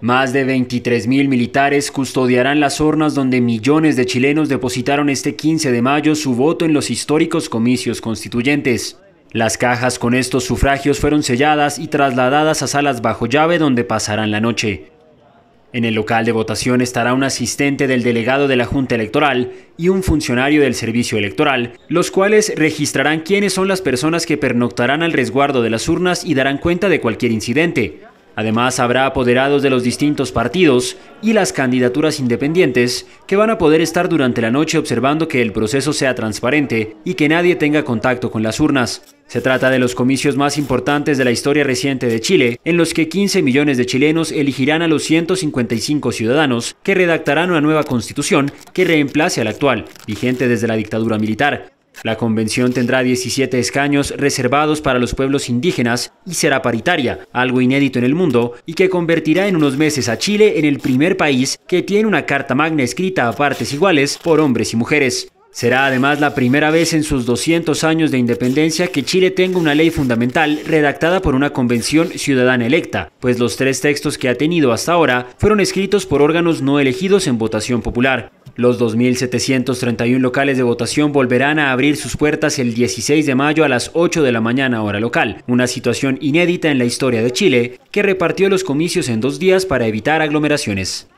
Más de 23.000 militares custodiarán las urnas donde millones de chilenos depositaron este 15 de mayo su voto en los históricos comicios constituyentes. Las cajas con estos sufragios fueron selladas y trasladadas a salas bajo llave donde pasarán la noche. En el local de votación estará un asistente del delegado de la Junta Electoral y un funcionario del Servicio Electoral, los cuales registrarán quiénes son las personas que pernoctarán al resguardo de las urnas y darán cuenta de cualquier incidente. Además, habrá apoderados de los distintos partidos y las candidaturas independientes que van a poder estar durante la noche observando que el proceso sea transparente y que nadie tenga contacto con las urnas. Se trata de los comicios más importantes de la historia reciente de Chile, en los que 15 millones de chilenos elegirán a los 155 ciudadanos que redactarán una nueva constitución que reemplace a la actual, vigente desde la dictadura militar. La convención tendrá 17 escaños reservados para los pueblos indígenas y será paritaria, algo inédito en el mundo, y que convertirá en unos meses a Chile en el primer país que tiene una Carta Magna escrita a partes iguales por hombres y mujeres. Será además la primera vez en sus 200 años de independencia que Chile tenga una ley fundamental redactada por una convención ciudadana electa, pues los tres textos que ha tenido hasta ahora fueron escritos por órganos no elegidos en votación popular. Los 2.731 locales de votación volverán a abrir sus puertas el 16 de mayo a las 8 de la mañana hora local, una situación inédita en la historia de Chile, que repartió los comicios en dos días para evitar aglomeraciones.